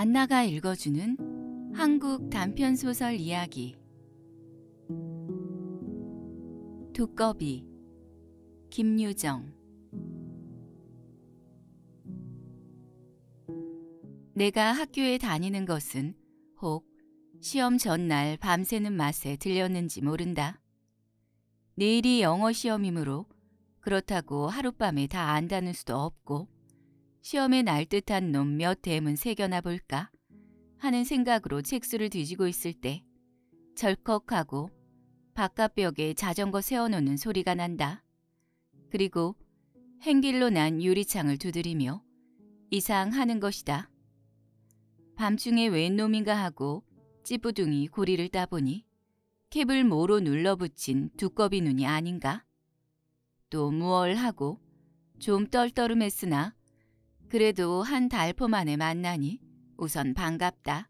안나가 읽어주는 한국 단편소설 이야기 두꺼비 김유정 내가 학교에 다니는 것은 혹 시험 전날 밤새는 맛에 들렸는지 모른다. 내일이 영어 시험이므로 그렇다고 하룻밤에 다 안다는 수도 없고 시험에 날 듯한 놈 몇 대문 새겨나 볼까 하는 생각으로 책수를 뒤지고 있을 때 절컥하고 바깥벽에 자전거 세워놓는 소리가 난다. 그리고 행길로 난 유리창을 두드리며 이상하는 것이다. 밤중에 웬 놈인가 하고 찌뿌둥이 고리를 따보니 캡을 모로 눌러붙인 두꺼비 눈이 아닌가? 또 무얼 하고 좀 떨떠름했으나 그래도 한 달포 만에 만나니 우선 반갑다.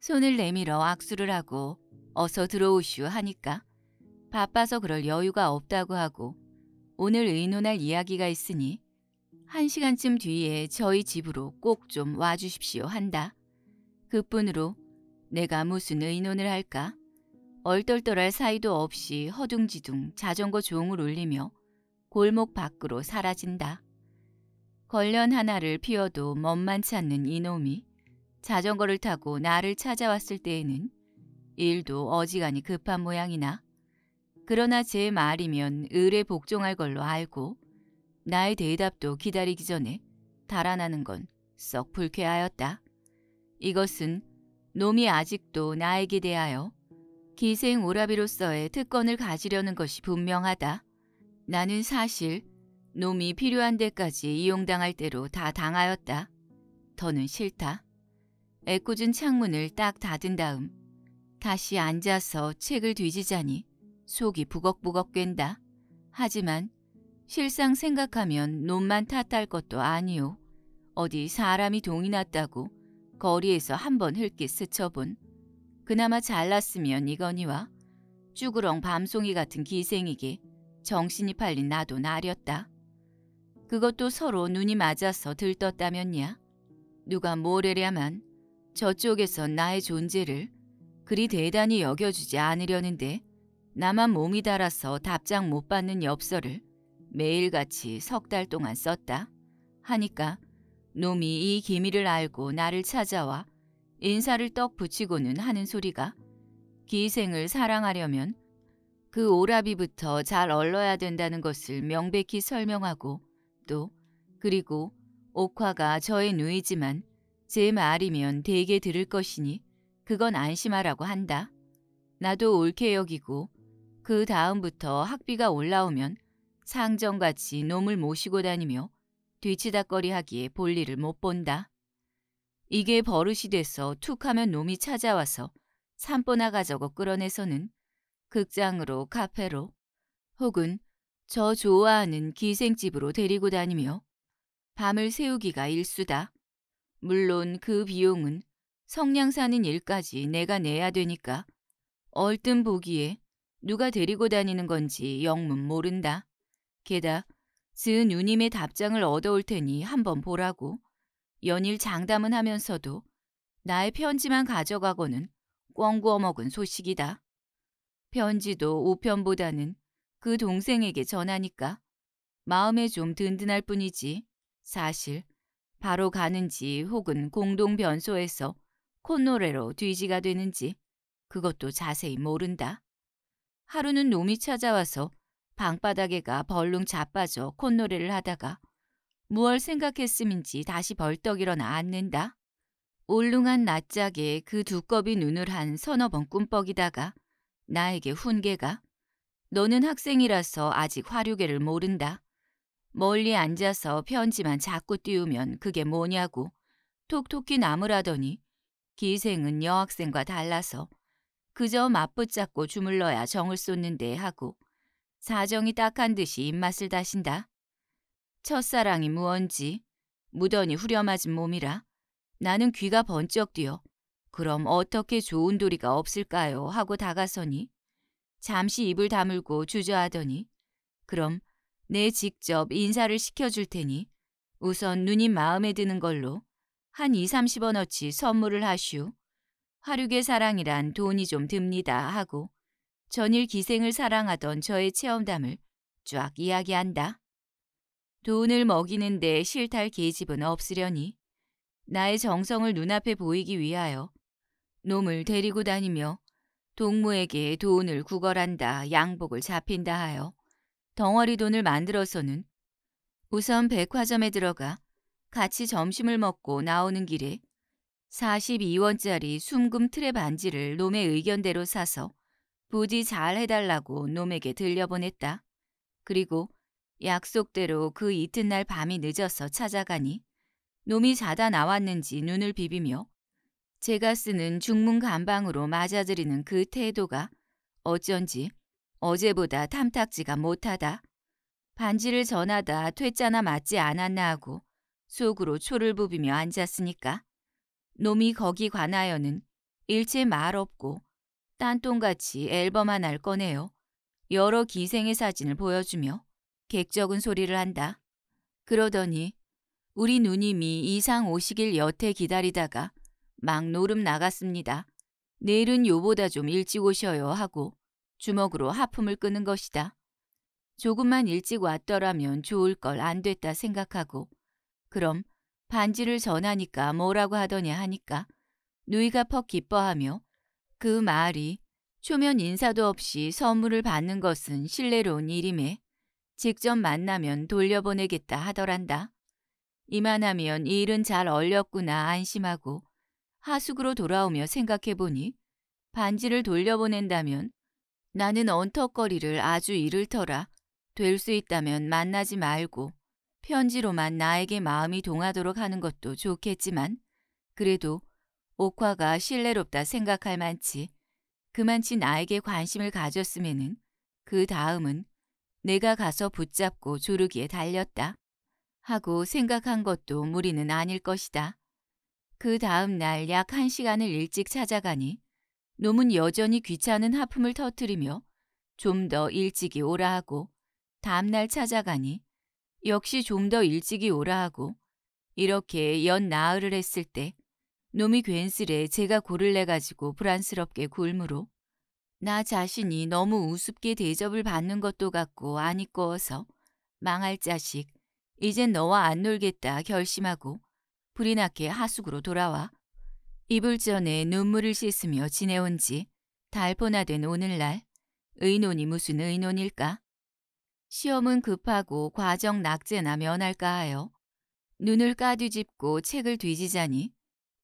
손을 내밀어 악수를 하고 어서 들어오슈 하니까 바빠서 그럴 여유가 없다고 하고 오늘 의논할 이야기가 있으니 한 시간쯤 뒤에 저희 집으로 꼭 좀 와주십시오 한다. 그뿐으로 내가 무슨 의논을 할까? 얼떨떨할 사이도 없이 허둥지둥 자전거 종을 울리며 골목 밖으로 사라진다. 걸련 하나를 피워도 먼만치 않는 이놈이 자전거를 타고 나를 찾아왔을 때에는 일도 어지간히 급한 모양이나 그러나 제 말이면 을에 복종할 걸로 알고 나의 대답도 기다리기 전에 달아나는 건 썩 불쾌하였다. 이것은 놈이 아직도 나에게 대하여 기생 오라비로서의 특권을 가지려는 것이 분명하다. 나는 사실 놈이 필요한 데까지 이용당할 대로 다 당하였다. 더는 싫다. 애꿎은 창문을 딱 닫은 다음 다시 앉아서 책을 뒤지자니 속이 부걱부걱 껜다. 하지만 실상 생각하면 놈만 탓할 것도 아니오. 어디 사람이 동이 났다고 거리에서 한번 흘기 스쳐본 그나마 잘났으면 이거니와 쭈그렁 밤송이 같은 기생이기 정신이 팔린 나도 나렸다. 그것도 서로 눈이 맞아서 들떴다면야 누가 모래랴만 저쪽에서 나의 존재를 그리 대단히 여겨주지 않으려는데 나만 몸이 달아서 답장 못 받는 엽서를 매일같이 석 달 동안 썼다 하니까 놈이 이 기미를 알고 나를 찾아와 인사를 떡 붙이고는 하는 소리가 기생을 사랑하려면 그 오라비부터 잘 얼러야 된다는 것을 명백히 설명하고 모도 그리고 옥화가 저의 누이지만 제 말이면 대개 들을 것이니 그건 안심하라고 한다. 나도 옳게 여기고 그 다음부터 학비가 올라오면 상전같이 놈을 모시고 다니며 뒤치다거리 하기에 볼일을 못 본다. 이게 버릇이 돼서 툭하면 놈이 찾아와서 산보나 가저거 끌어내서는 극장으로 카페로 혹은 저 좋아하는 기생집으로 데리고 다니며 밤을 새우기가 일수다. 물론 그 비용은 성냥 사는 일까지 내가 내야 되니까 얼뜬 보기에 누가 데리고 다니는 건지 영문 모른다. 게다 즈 누님의 답장을 얻어올 테니 한번 보라고 연일 장담은 하면서도 나의 편지만 가져가고는 꽝구어 먹은 소식이다. 편지도 우편보다는 그 동생에게 전하니까 마음에 좀 든든할 뿐이지 사실 바로 가는지 혹은 공동 변소에서 콧노래로 뒤지가 되는지 그것도 자세히 모른다. 하루는 놈이 찾아와서 방바닥에가 벌룽 자빠져 콧노래를 하다가 무얼 생각했음인지 다시 벌떡 일어나 앉는다. 울릉한 낮짝에 그 두꺼비 눈을 한 서너 번 꿈뻑이다가 나에게 훈계가 너는 학생이라서 아직 화류계를 모른다. 멀리 앉아서 편지만 자꾸 띄우면 그게 뭐냐고 톡톡히 나무라더니 기생은 여학생과 달라서 그저 맞붙잡고 주물러야 정을 쏟는데 하고 사정이 딱한 듯이 입맛을 다신다. 첫사랑이 무언지 무더니 후렴맞은 몸이라 나는 귀가 번쩍 뛰어 그럼 어떻게 좋은 도리가 없을까요 하고 다가서니 잠시 입을 다물고 주저하더니 그럼 내 직접 인사를 시켜줄 테니 우선 누님 마음에 드는 걸로 한 2, 30원어치 선물을 하슈. 화륙의 사랑이란 돈이 좀 듭니다 하고 전일 기생을 사랑하던 저의 체험담을 쫙 이야기한다. 돈을 먹이는데 실탈 계집은 없으려니 나의 정성을 눈앞에 보이기 위하여 놈을 데리고 다니며 동무에게 돈을 구걸한다 양복을 잡힌다 하여 덩어리 돈을 만들어서는 우선 백화점에 들어가 같이 점심을 먹고 나오는 길에 42원짜리 숨금 틀의 반지를 놈의 의견대로 사서 부디 잘 해달라고 놈에게 들려보냈다. 그리고 약속대로 그 이튿날 밤이 늦어서 찾아가니 놈이 자다 나왔는지 눈을 비비며 제가 쓰는 중문 간방으로 맞아들이는 그 태도가 어쩐지 어제보다 탐탁지가 못하다. 반지를 전하다 퇴짜나 맞지 않았나 하고 속으로 초를 부비며 앉았으니까 놈이 거기 관하여는 일체 말 없고 딴똥같이 앨범 하나를 꺼내요. 여러 기생의 사진을 보여주며 객적은 소리를 한다. 그러더니 우리 누님이 이상 오시길 여태 기다리다가 막 노름 나갔습니다. 내일은 요보다 좀 일찍 오셔요 하고 주먹으로 하품을 끄는 것이다. 조금만 일찍 왔더라면 좋을 걸 안 됐다 생각하고 그럼 반지를 전하니까 뭐라고 하더냐 하니까 누이가 퍽 기뻐하며 그 말이 초면 인사도 없이 선물을 받는 것은 신뢰로운 일임에 직접 만나면 돌려보내겠다 하더란다. 이만하면 일은 잘 얼렸구나 안심하고 하숙으로 돌아오며 생각해보니 반지를 돌려보낸다면 나는 언턱거리를 아주 이를 터라 될 수 있다면 만나지 말고 편지로만 나에게 마음이 동하도록 하는 것도 좋겠지만 그래도 옥화가 신뢰롭다 생각할 만치 그만치 나에게 관심을 가졌으면는그 다음은 내가 가서 붙잡고 조르기에 달렸다 하고 생각한 것도 무리는 아닐 것이다. 그 다음 날 약 한시간을 일찍 찾아가니 놈은 여전히 귀찮은 하품을 터뜨리며 좀 더 일찍이 오라 하고 다음 날 찾아가니 역시 좀 더 일찍이 오라 하고 이렇게 연 나흘을 했을 때 놈이 괜스레 제가 고를 내가지고 불안스럽게 굶으로 나 자신이 너무 우습게 대접을 받는 것도 같고 아니꺼워서 망할 자식 이젠 너와 안 놀겠다 결심하고 불이 났게 하숙으로 돌아와 이불전에 눈물을 씻으며 지내온 지 달포나 된 오늘날 의논이 무슨 의논일까? 시험은 급하고 과정 낙제나 면할까 하여 눈을 까뒤집고 책을 뒤지자니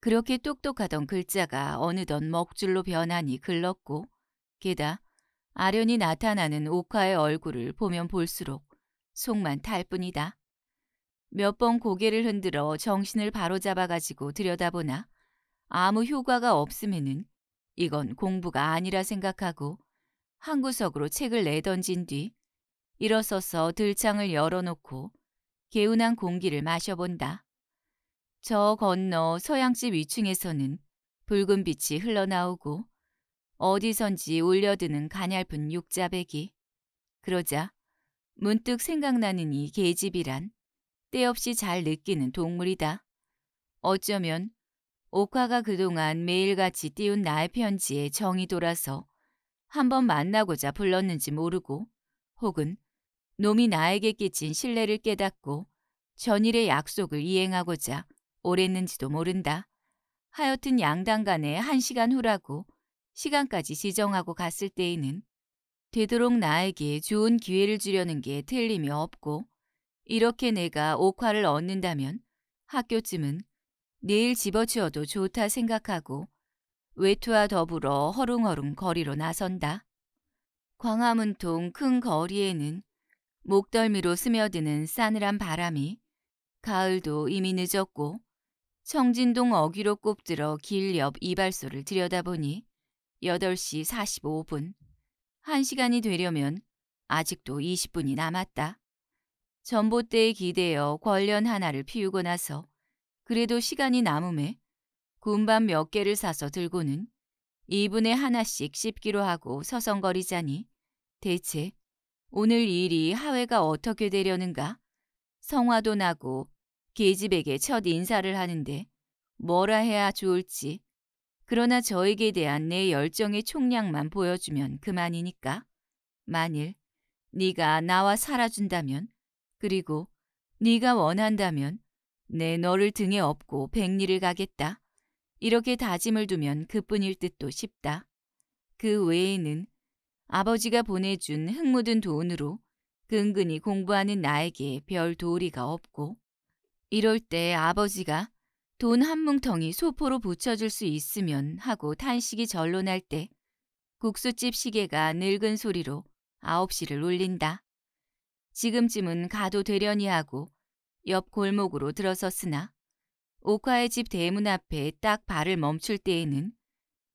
그렇게 똑똑하던 글자가 어느덧 먹줄로 변하니 글렀고 게다 아련히 나타나는 오카의 얼굴을 보면 볼수록 속만 탈 뿐이다. 몇번 고개를 흔들어 정신을 바로잡아가지고 들여다보나 아무 효과가 없으면는 이건 공부가 아니라 생각하고 한 구석으로 책을 내던진 뒤 일어서서 들창을 열어놓고 개운한 공기를 마셔본다. 저 건너 서양집 위층에서는 붉은 빛이 흘러나오고 어디선지 울려드는 가냘픈 육자배기. 그러자 문득 생각나는 이 계집이란 때없이 잘 느끼는 동물이다. 어쩌면 오카가 그동안 매일같이 띄운 나의 편지에 정이 돌아서 한번 만나고자 불렀는지 모르고 혹은 놈이 나에게 끼친 신뢰를 깨닫고 전일의 약속을 이행하고자 오랬는지도 모른다. 하여튼 양당 간에 한시간 후라고 시간까지 지정하고 갔을 때에는 되도록 나에게 좋은 기회를 주려는 게 틀림이 없고 이렇게 내가 옥화를 얻는다면 학교쯤은 내일 집어치워도 좋다 생각하고 외투와 더불어 허룽허룽 거리로 나선다. 광화문통 큰 거리에는 목덜미로 스며드는 싸늘한 바람이 가을도 이미 늦었고 청진동 어귀로 꼽들어 길 옆 이발소를 들여다보니 8시 45분. 1시간이 되려면 아직도 20분이 남았다. 전봇대에 기대어 관련 하나를 피우고 나서 그래도 시간이 남음에 군밤 몇 개를 사서 들고는 2분에 하나씩 씹기로 하고 서성거리자니 대체 오늘 일이 하회가 어떻게 되려는가? 성화도 나고 계집에게 첫 인사를 하는데 뭐라 해야 좋을지 그러나 저에게 대한 내 열정의 총량만 보여주면 그만이니까 만일 네가 나와 살아준다면 그리고 네가 원한다면 내 너를 등에 업고 백리를 가겠다. 이렇게 다짐을 두면 그뿐일 듯도 싶다. 그 외에는 아버지가 보내준 흙 묻은 돈으로 근근히 공부하는 나에게 별 도리가 없고 이럴 때 아버지가 돈 한 뭉텅이 소포로 붙여줄 수 있으면 하고 탄식이 절로 날 때 국수집 시계가 늙은 소리로 아홉 시를 울린다. 지금쯤은 가도 되려니 하고 옆 골목으로 들어섰으나 옥화의집 대문 앞에 딱 발을 멈출 때에는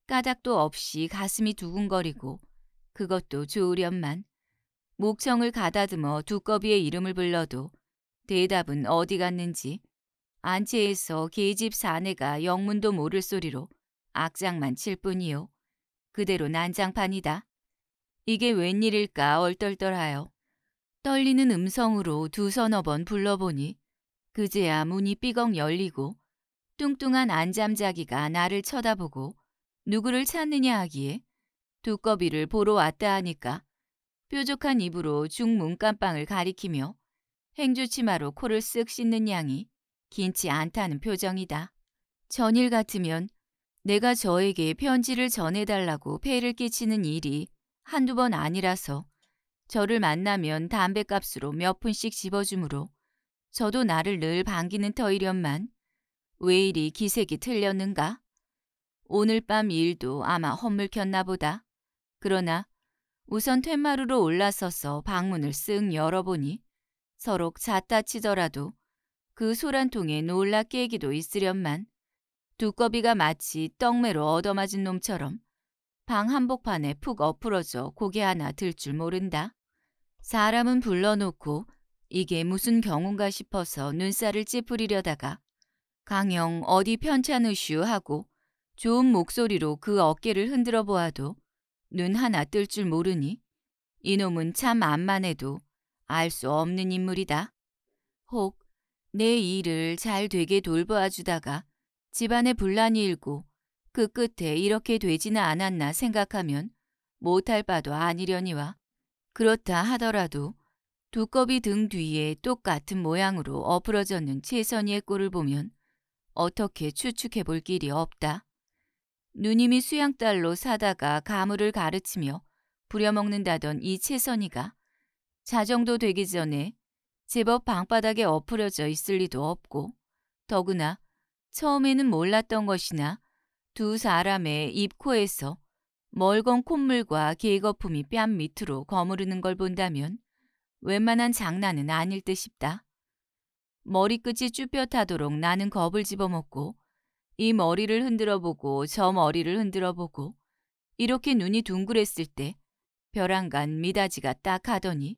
까닭도 없이 가슴이 두근거리고 그것도 좋으련만 목청을 가다듬어 두꺼비의 이름을 불러도 대답은 어디 갔는지 안채에서 계집 사내가 영문도 모를 소리로 악장만 칠 뿐이요. 그대로 난장판이다. 이게 웬일일까 얼떨떨하여 떨리는 음성으로 두 서너 번 불러보니 그제야 문이 삐걱 열리고 뚱뚱한 안잠자기가 나를 쳐다보고 누구를 찾느냐 하기에 두꺼비를 보러 왔다 하니까 뾰족한 입으로 중문깜빵을 가리키며 행주치마로 코를 쓱 씻는 양이 긴치 않다는 표정이다. 전일 같으면 내가 저에게 편지를 전해달라고 폐를 끼치는 일이 한두 번 아니라서 저를 만나면 담뱃값으로 몇 푼씩 집어주므로 저도 나를 늘 반기는 터이련만 왜 이리 기색이 틀렸는가? 오늘 밤 일도 아마 헛물켰나 보다. 그러나 우선 퇴마루로 올라서서 방문을 쓱 열어보니 서로 잣다 치더라도 그 소란통에 놀라 깨기도 있으련만 두꺼비가 마치 떡매로 얻어맞은 놈처럼 방 한복판에 푹 엎으러져 고개 하나 들 줄 모른다. 사람은 불러놓고 이게 무슨 경우인가 싶어서 눈살을 찌푸리려다가 강영 어디 편찮으슈 하고 좋은 목소리로 그 어깨를 흔들어 보아도 눈 하나 뜰 줄 모르니 이놈은 참 암만 해도 알 수 없는 인물이다. 혹 내 일을 잘 되게 돌보아 주다가 집안에 분란이 일고 그 끝에 이렇게 되지는 않았나 생각하면 못할 바도 아니려니와 그렇다 하더라도 두꺼비 등 뒤에 똑같은 모양으로 어으러졌는 최선희의 꼴을 보면 어떻게 추측해 볼 길이 없다. 누님이 수양딸로 사다가 가물을 가르치며 부려먹는다던 이최선이가 자정도 되기 전에 제법 방바닥에 엎으려져 있을 리도 없고 더구나 처음에는 몰랐던 것이나 두 사람의 입코에서 멀건 콧물과 개거품이뺨 밑으로 거무르는 걸 본다면 웬만한 장난은 아닐 듯 싶다. 머리끝이 쭈뼛하도록 나는 겁을 집어먹고 이 머리를 흔들어보고 저 머리를 흔들어보고 이렇게 눈이 둥글했을때 벼랑간 미다지가 딱 하더니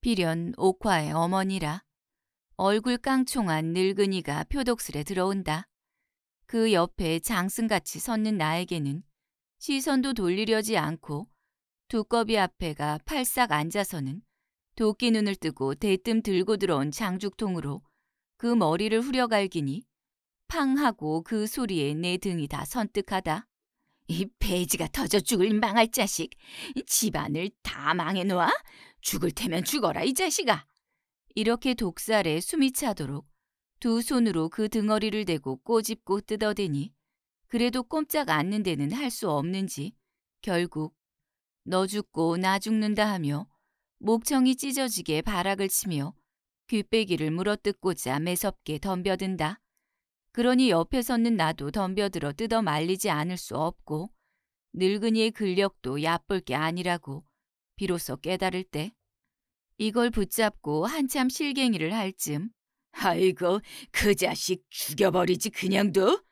비련 옥화의 어머니라 얼굴 깡총한 늙은이가 표독슬에 들어온다. 그 옆에 장승같이 섰는 나에게는 시선도 돌리려지 않고 두꺼비 앞에가 팔싹 앉아서는 도끼 눈을 뜨고 대뜸 들고 들어온 장죽통으로 그 머리를 후려갈기니 팡 하고 그 소리에 내 등이 다 선뜩하다. 이 배지가 터져 죽을 망할 자식. 집안을 다 망해놓아? 죽을 테면 죽어라 이 자식아. 이렇게 독살에 숨이 차도록 두 손으로 그 등어리를 대고 꼬집고 뜯어대니 그래도 꼼짝 않는 데는 할 수 없는지 결국 너 죽고 나 죽는다 하며 목청이 찢어지게 발악을 치며 귓배기를 물어뜯고자 매섭게 덤벼든다. 그러니 옆에 섰는 나도 덤벼들어 뜯어 말리지 않을 수 없고 늙은이의 근력도 얕볼 게 아니라고 비로소 깨달을 때 이걸 붙잡고 한참 실갱이를 할쯤 아이고 그 자식 죽여버리지 그냥 둬?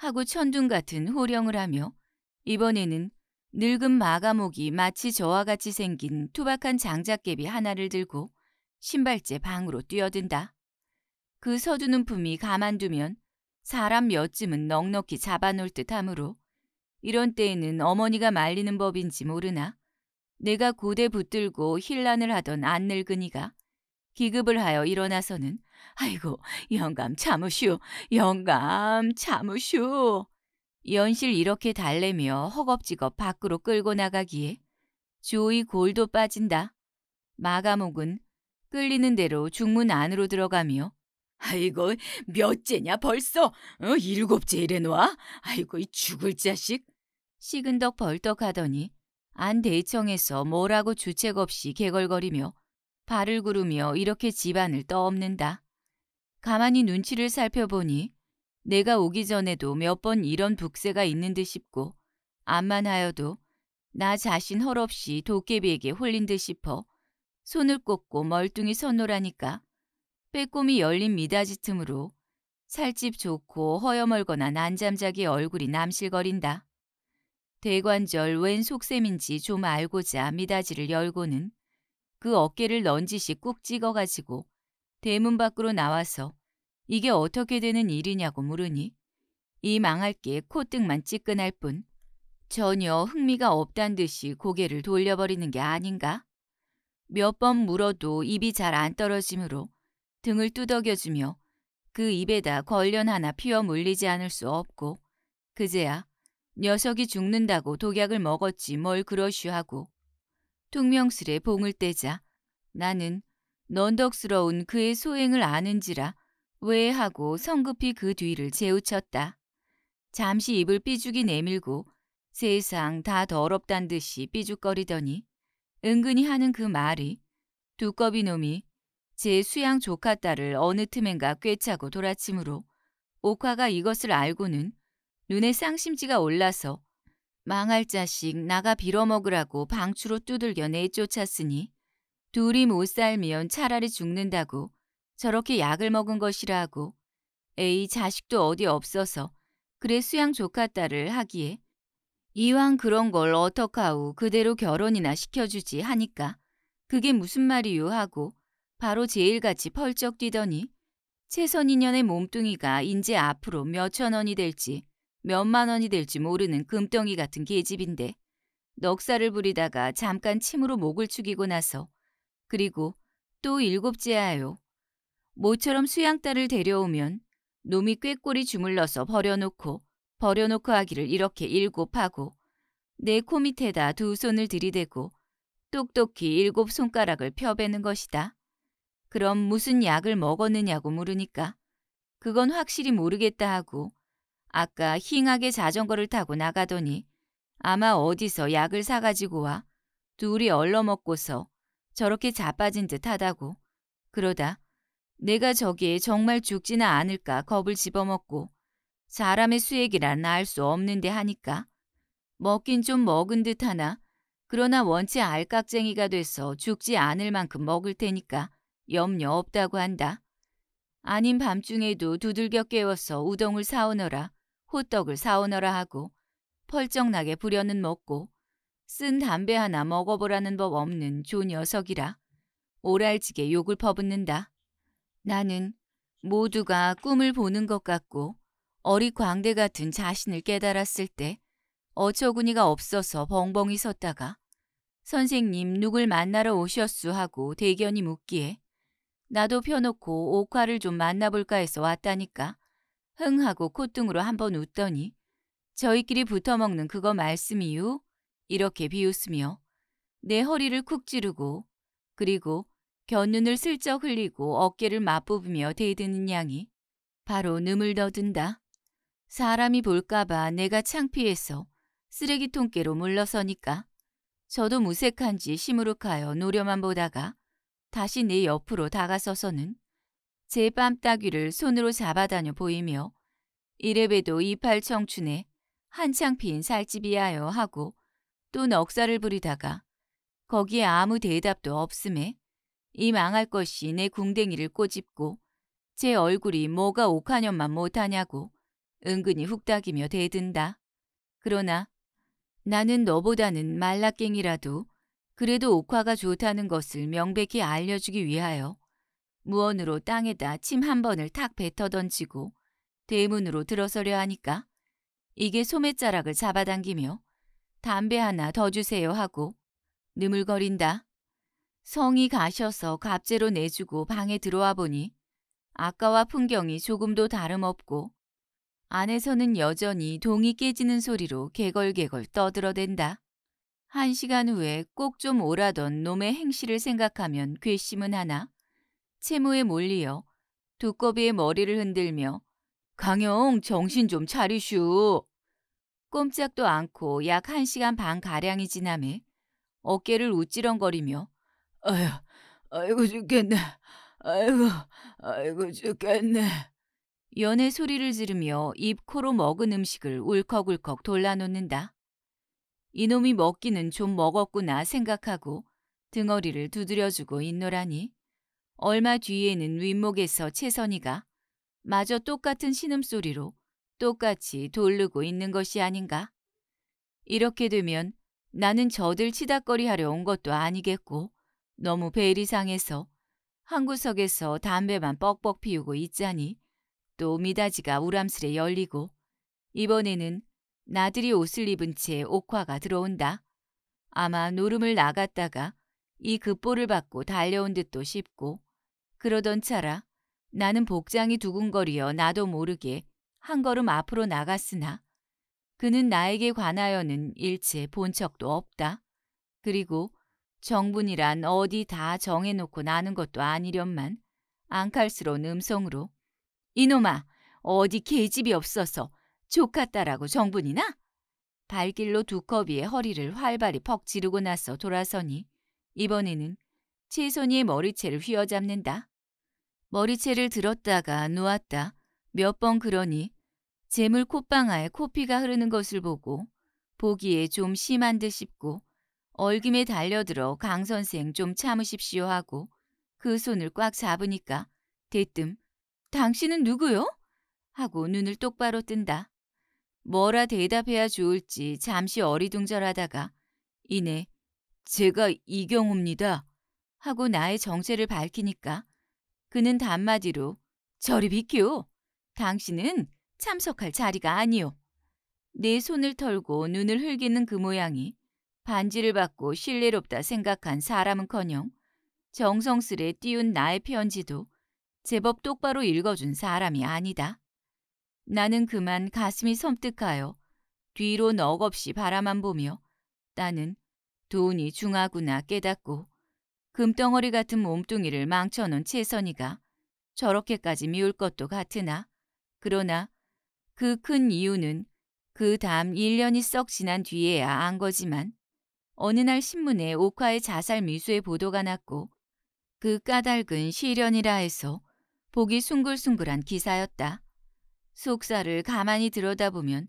하고 천둥 같은 호령을 하며 이번에는 늙은 마가목이 마치 저와 같이 생긴 투박한 장작개비 하나를 들고 신발째 방으로 뛰어든다. 그 서두는 품이 가만두면 사람 몇쯤은 넉넉히 잡아놓을 듯하므로 이런 때에는 어머니가 말리는 법인지 모르나 내가 고대 붙들고 힐란을 하던 안 늙은이가 기급을 하여 일어나서는 아이고 영감 참으슈 영감 참으슈 연실 이렇게 달래며 허겁지겁 밖으로 끌고 나가기에 주의 골도 빠진다. 마감옥은 끌리는 대로 중문 안으로 들어가며 아이고 몇째냐 벌써 어, 일곱째 이래 놓아 아이고 이 죽을 자식 식은덕 벌떡 하더니 안 대청에서 뭐라고 주책 없이 개걸거리며 발을 구르며 이렇게 집안을 떠없는다 가만히 눈치를 살펴보니 내가 오기 전에도 몇 번 이런 북새가 있는 듯 싶고 암만 하여도 나 자신 헐없이 도깨비에게 홀린 듯 싶어 손을 꼽고 멀뚱히 선노라니까빼꼼히 열린 미닫이 틈으로 살집 좋고 허여멀거나 난잠자기 얼굴이 남실거린다. 대관절 웬 속셈인지 좀 알고자 미닫이를 열고는 그 어깨를 넌지시 꾹 찍어가지고 대문 밖으로 나와서 이게 어떻게 되는 일이냐고 물으니 이 망할 게코등만 찌끈할 뿐 전혀 흥미가 없단 듯이 고개를 돌려버리는 게 아닌가? 몇 번 물어도 입이 잘 안 떨어지므로 등을 뚜덕여주며그 입에다 걸련 하나 피워 물리지 않을 수 없고 그제야 녀석이 죽는다고 독약을 먹었지 뭘 그러슈 하고 퉁명스레 봉을 떼자 나는 넌덕스러운 그의 소행을 아는지라 왜 하고 성급히 그 뒤를 재우쳤다. 잠시 입을 삐죽이 내밀고 세상 다 더럽단 듯이 삐죽거리더니 은근히 하는 그 말이 두꺼비 놈이 제 수양 조카 딸을 어느 틈엔가 꿰차고 돌아침으로 옥화가 이것을 알고는 눈에 쌍심지가 올라서 망할 자식 나가 빌어먹으라고 방추로 두들겨 내쫓았으니 둘이 못 살면 차라리 죽는다고 저렇게 약을 먹은 것이라고 하 에이 자식도 어디 없어서 그래 수양 조카 딸을 하기에 이왕 그런 걸 어떡하우 그대로 결혼이나 시켜주지 하니까 그게 무슨 말이유 하고 바로 제일같이 펄쩍 뛰더니 최선 인연의 몸뚱이가 인제 앞으로 몇 천 원이 될지 몇만 원이 될지 모르는 금덩이 같은 계집인데 넉살을 부리다가 잠깐 침으로 목을 축이고 나서 그리고 또 일곱째아요. 모처럼 수양딸을 데려오면 놈이 꾀꼬리 주물러서 버려놓고 버려놓고 하기를 이렇게 일곱 하고 내 코 밑에다 두 손을 들이대고 똑똑히 일곱 손가락을 펴베는 것이다. 그럼 무슨 약을 먹었느냐고 물으니까 그건 확실히 모르겠다 하고 아까 힝하게 자전거를 타고 나가더니 아마 어디서 약을 사가지고 와 둘이 얼러먹고서 저렇게 자빠진 듯 하다고. 그러다 내가 저기에 정말 죽지나 않을까 겁을 집어먹고 사람의 수액이란 알 수 없는데 하니까 먹긴 좀 먹은 듯 하나 그러나 원체 알깍쟁이가 돼서 죽지 않을 만큼 먹을 테니까 염려 없다고 한다. 아닌 밤중에도 두들겨 깨워서 우동을 사오너라. 호떡을 사오너라 하고 펄쩍나게 부려는 먹고 쓴 담배 하나 먹어보라는 법 없는 조 녀석이라 오랄지게 욕을 퍼붓는다. 나는 모두가 꿈을 보는 것 같고 어리광대 같은 자신을 깨달았을 때 어처구니가 없어서 벙벙이 섰다가 선생님 누굴 만나러 오셨수 하고 대견히 묻기에 나도 펴놓고 옥화를 좀 만나볼까 해서 왔다니까 흥하고 콧등으로 한 번 웃더니 저희끼리 붙어먹는 그거 말씀이유? 이렇게 비웃으며 내 허리를 쿡 찌르고 그리고 견눈을 슬쩍 흘리고 어깨를 맞부으며 대드는 양이 바로 늠을 더든다. 사람이 볼까봐 내가 창피해서 쓰레기통깨로 물러서니까 저도 무색한지 시무룩하여 노려만 보다가 다시 내 옆으로 다가서서는 제 뺨따귀를 손으로 잡아다녀 보이며 이래봬도 이팔 청춘에 한창 핀 살집이야여 하고 또 넉살을 부리다가 거기에 아무 대답도 없음에 이 망할 것이 내 궁뎅이를 꼬집고 제 얼굴이 뭐가 옥하년만 못하냐고 은근히 훅닥이며 대든다. 그러나 나는 너보다는 말라깽이라도 그래도 옥화가 좋다는 것을 명백히 알려주기 위하여 무언으로 땅에다 침 한 번을 탁 뱉어 던지고 대문으로 들어서려 하니까 이게 소매자락을 잡아당기며 담배 하나 더 주세요 하고 느물거린다. 성이 가셔서 갑제로 내주고 방에 들어와 보니 아까와 풍경이 조금도 다름없고 안에서는 여전히 동이 깨지는 소리로 개걸개걸 떠들어댄다. 한 시간 후에 꼭 좀 오라던 놈의 행실을 생각하면 괘씸은 하나 채무에 몰리어 두꺼비의 머리를 흔들며 강영 정신 좀 차리슈. 꼼짝도 않고 약 한시간반 가량이 지남해 어깨를 우찌렁거리며 아휴, 아이고 죽겠네. 아이고, 아이고 죽겠네. 연애 소리를 지르며 입 코로 먹은 음식을 울컥울컥 돌라놓는다. 이놈이 먹기는 좀 먹었구나 생각하고 등어리를 두드려주고 있노라니. 얼마 뒤에는 윗목에서 채선이가 마저 똑같은 신음소리로 똑같이 돌르고 있는 것이 아닌가? 이렇게 되면 나는 저들 치닥거리 하려 온 것도 아니겠고 너무 베일이상해서한 구석에서 담배만 뻑뻑 피우고 있자니 또 미다지가 우람스레 열리고 이번에는 나들이 옷을 입은 채 옥화가 들어온다. 아마 노름을 나갔다가 이 급보를 받고 달려온 듯도 싶고 그러던 차라 나는 복장이 두근거리어 나도 모르게 한 걸음 앞으로 나갔으나 그는 나에게 관하여는 일체 본척도 없다. 그리고 정분이란 어디 다 정해놓고 나는 것도 아니련만 앙칼스러운 음성으로 이놈아 어디 계집이 없어서 조카따라고 정분이나? 발길로 두꺼비의 허리를 활발히 퍽 지르고 나서 돌아서니 이번에는 최선이의 머리채를 휘어잡는다. 머리채를 들었다가 놓았다 몇 번 그러니 재물 콧방아에 코피가 흐르는 것을 보고 보기에 좀 심한 듯 싶고 얼김에 달려들어 강 선생 좀 참으십시오 하고 그 손을 꽉 잡으니까 대뜸 당신은 누구요? 하고 눈을 똑바로 뜬다. 뭐라 대답해야 좋을지 잠시 어리둥절하다가 이내 제가 이경호입니다 하고 나의 정체를 밝히니까 그는 단마디로 저리 비켜. 당신은 참석할 자리가 아니오. 내 손을 털고 눈을 흘기는 그 모양이 반지를 받고 신뢰롭다 생각한 사람은커녕 정성스레 띄운 나의 편지도 제법 똑바로 읽어준 사람이 아니다. 나는 그만 가슴이 섬뜩하여 뒤로 넉없이 바라만 보며 나는 돈이 중하구나 깨닫고 금덩어리 같은 몸뚱이를 망쳐놓은 최선이가 저렇게까지 미울 것도 같으나 그러나 그 큰 이유는 그 다음 1년이 썩 지난 뒤에야 안 거지만 어느 날 신문에 오카의 자살 미수의 보도가 났고 그 까닭은 시련이라 해서 보기 숭글숭글한 기사였다. 속사를 가만히 들여다보면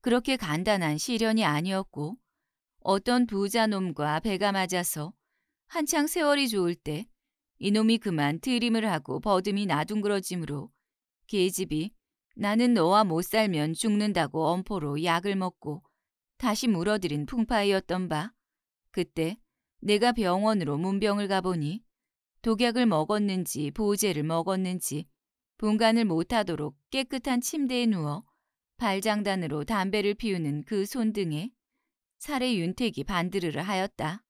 그렇게 간단한 시련이 아니었고 어떤 부자놈과 배가 맞아서 한창 세월이 좋을 때 이놈이 그만 트림을 하고 버듬이 나둥그러짐으로 계집이 나는 너와 못 살면 죽는다고 엄포로 약을 먹고 다시 물어들인 풍파이었던 바 그때 내가 병원으로 문병을 가보니 독약을 먹었는지 보호제를 먹었는지 분간을 못하도록 깨끗한 침대에 누워 발장단으로 담배를 피우는 그 손등에 살의 윤택이 반드르를 하였다.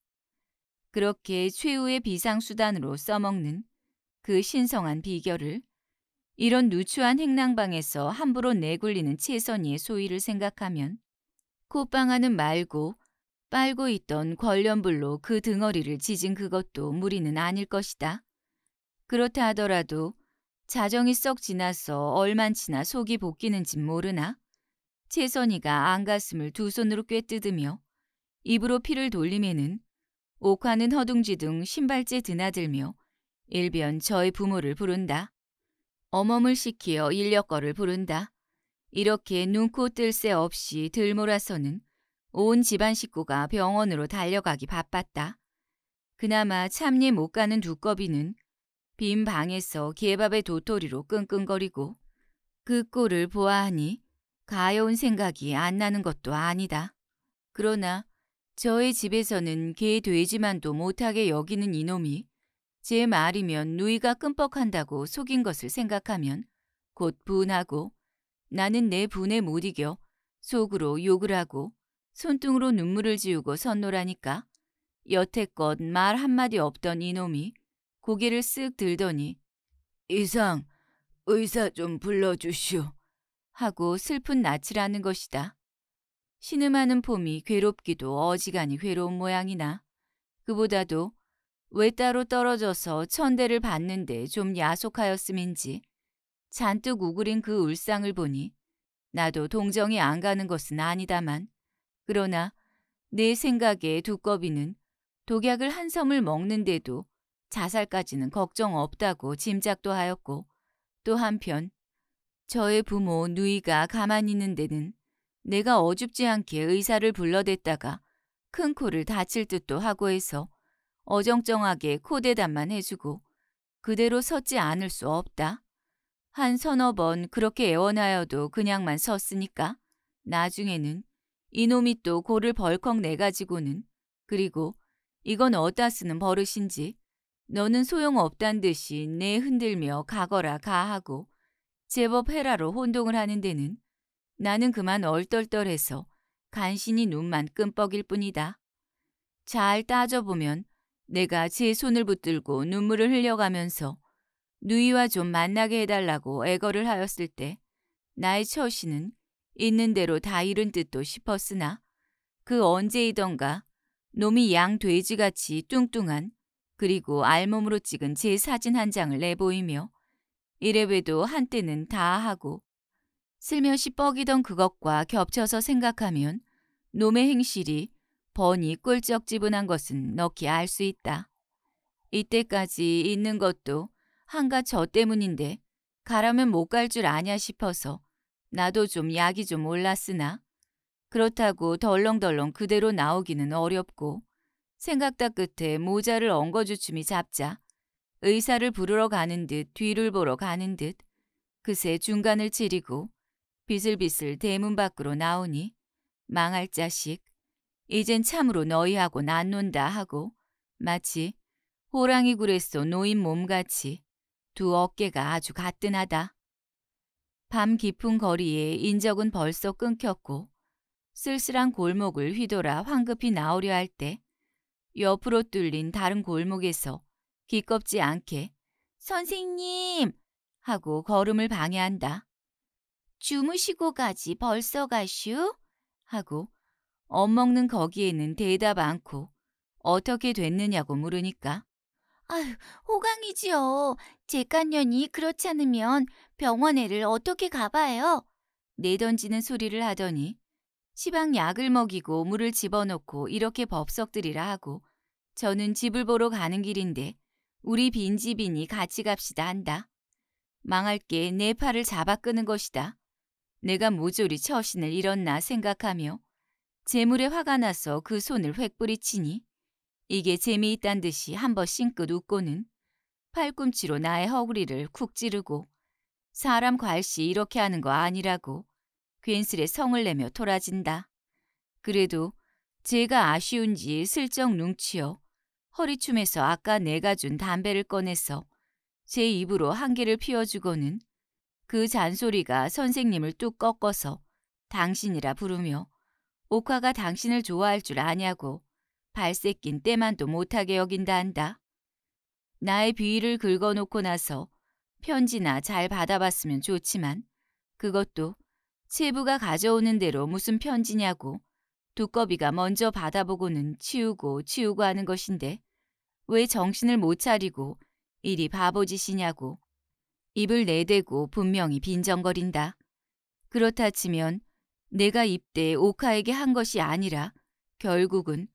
그렇게 최후의 비상수단으로 써먹는 그 신성한 비결을 이런 누추한 행랑방에서 함부로 내굴리는 최선희의 소위를 생각하면 콧방아는 말고 빨고 있던 권련불로 그 등어리를 지진 그것도 무리는 아닐 것이다. 그렇다 하더라도 자정이 썩 지나서 얼만치나 속이 볶기는지 모르나 최선이가 안가슴을 두 손으로 꿰뜯으며 입으로 피를 돌림에는 옥화는 허둥지둥 신발째 드나들며 일변 저의 부모를 부른다. 어멈을 시키어 인력거를 부른다. 이렇게 눈코 뜰 새 없이 들몰아서는 온 집안 식구가 병원으로 달려가기 바빴다. 그나마 참리 못 가는 두꺼비는 빈 방에서 개밥의 도토리로 끙끙거리고 그 꼴을 보아하니 가여운 생각이 안 나는 것도 아니다. 그러나 저의 집에서는 개 돼지만도 못하게 여기는 이놈이 제 말이면 누이가 끔뻑한다고 속인 것을 생각하면 곧 분하고 나는 내 분에 못 이겨 속으로 욕을 하고 손등으로 눈물을 지우고 선노라니까 여태껏 말 한마디 없던 이놈이 고개를 쓱 들더니 이상 의사 좀 불러주시오 하고 슬픈 낯이라는 것이다. 신음하는 폼이 괴롭기도 어지간히 괴로운 모양이나 그보다도 왜 따로 떨어져서 천대를 받는데 좀 야속하였음인지 잔뜩 우그린 그 울상을 보니 나도 동정이 안 가는 것은 아니다만 그러나 내 생각에 두꺼비는 독약을 한 섬을 먹는데도 자살까지는 걱정 없다고 짐작도 하였고 또 한편 저의 부모 누이가 가만히 있는 데는 내가 어줍지 않게 의사를 불러댔다가 큰 코를 다칠 듯도 하고 해서 어정쩡하게 코대담만 해주고 그대로 섰지 않을 수 없다. 한 서너 번 그렇게 애원하여도 그냥만 섰으니까 나중에는 이놈이 또 고를 벌컥 내가지고는 그리고 이건 어디다 쓰는 버릇인지 너는 소용없단 듯이 내 흔들며 가거라 가하고 제법 해라로 혼동을 하는 데는 나는 그만 얼떨떨해서 간신히 눈만 끔뻑일 뿐이다. 잘 따져보면 내가 제 손을 붙들고 눈물을 흘려가면서 누이와 좀 만나게 해달라고 애걸을 하였을 때 나의 처신은 있는 대로 다 잃은 듯도 싶었으나 그 언제이던가 놈이 양 돼지같이 뚱뚱한 그리고 알몸으로 찍은 제 사진 한 장을 내보이며 이래봬도 한때는 다 하고 슬며시 뻐기던 그것과 겹쳐서 생각하면 놈의 행실이 번이 꿀쩍지분한 것은 넣기 알 수 있다. 이때까지 있는 것도 한가 저 때문인데 가라면 못 갈 줄 아냐 싶어서 나도 좀 약이 좀 올랐으나 그렇다고 덜렁덜렁 그대로 나오기는 어렵고 생각다 끝에 모자를 엉거주춤이 잡자 의사를 부르러 가는 듯 뒤를 보러 가는 듯 그새 중간을 치리고 비슬비슬 대문 밖으로 나오니 망할 자식 이젠 참으로 너희하고 난 논다 하고 마치 호랑이 굴에서 놓인 몸같이 두 어깨가 아주 가뿐하다. 밤 깊은 거리에 인적은 벌써 끊겼고 쓸쓸한 골목을 휘돌아 황급히 나오려 할 때 옆으로 뚫린 다른 골목에서 기껍지 않게 선생님 하고 걸음을 방해한다. 주무시고 가지 벌써 가슈? 하고 엄먹는 거기에는 대답 않고 어떻게 됐느냐고 물으니까 아휴 호강이지요. 제간년이 그렇지 않으면 병원에를 어떻게 가봐요? 내던지는 소리를 하더니 시방 약을 먹이고 물을 집어넣고 이렇게 법석들이라 하고 저는 집을 보러 가는 길인데 우리 빈집이니 같이 갑시다 한다. 망할 게 내 팔을 잡아 끄는 것이다. 내가 모조리 처신을 잃었나 생각하며 재물에 화가 나서 그 손을 획부리치니 이게 재미있단 듯이 한번 싱긋 웃고는 팔꿈치로 나의 허구리를 쿡 찌르고 사람 괄시 이렇게 하는 거 아니라고 괜스레 성을 내며 토라진다. 그래도 제가 아쉬운지 슬쩍 눈치어 허리춤에서 아까 내가 준 담배를 꺼내서 제 입으로 한 개를 피워주고는 그 잔소리가 선생님을 뚝 꺾어서 당신이라 부르며 옥화가 당신을 좋아할 줄 아냐고 발새낀 때만도 못하게 여긴다 한다. 나의 비위를 긁어놓고 나서 편지나 잘 받아봤으면 좋지만 그것도 체부가 가져오는 대로 무슨 편지냐고 두꺼비가 먼저 받아보고는 치우고 치우고 하는 것인데 왜 정신을 못 차리고 이리 바보짓이냐고 입을 내대고 분명히 빈정거린다. 그렇다 치면 내가 입대 오카에게 한 것이 아니라 결국은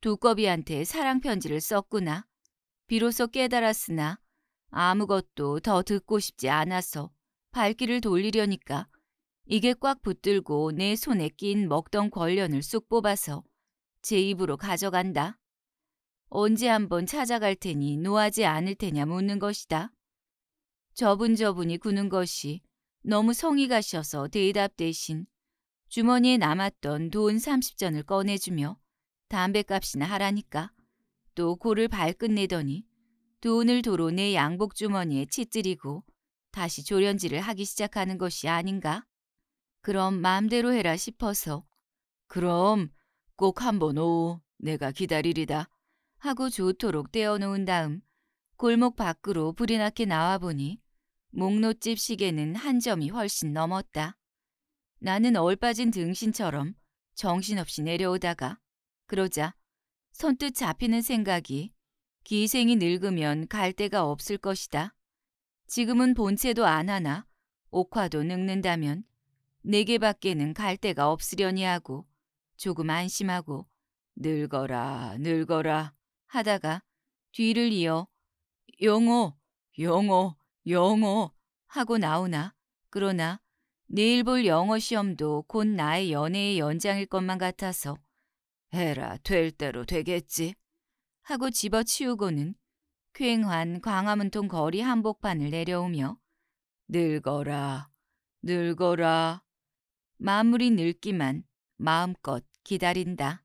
두꺼비한테 사랑 편지를 썼구나. 비로소 깨달았으나 아무것도 더 듣고 싶지 않아서 발길을 돌리려니까 이게 꽉 붙들고 내 손에 낀 먹던 권련을 쑥 뽑아서 제 입으로 가져간다. 언제 한번 찾아갈 테니 노하지 않을 테냐 묻는 것이다. 저분저분이 구는 것이 너무 성의 가셔서 대답 대신 주머니에 남았던 돈 30전을 꺼내주며 담배값이나 하라니까 또 고를 발끝내더니 돈을 도로 내 양복 주머니에 치뜨리고 다시 조련질을 하기 시작하는 것이 아닌가? 그럼 마음대로 해라 싶어서 그럼 꼭 한번 오 내가 기다리리다 하고 좋도록 떼어놓은 다음 골목 밖으로 불이 나게 나와보니 목노집 시계는 한 점이 훨씬 넘었다. 나는 얼빠진 등신처럼 정신없이 내려오다가 그러자 손뜻 잡히는 생각이 기생이 늙으면 갈 데가 없을 것이다. 지금은 본체도 안 하나 옥화도 늙는다면 네 개밖에는 갈 데가 없으려니 하고 조금 안심하고 늙어라 늙어라 하다가 뒤를 이어 영호 영호 영어 하고 나오나 그러나 내일 볼 영어 시험도 곧 나의 연애의 연장일 것만 같아서 해라 될 대로 되겠지 하고 집어치우고는 퀭한 광화문통 거리 한복판을 내려오며 늙어라 늙어라 마무리 늙기만 마음껏 기다린다.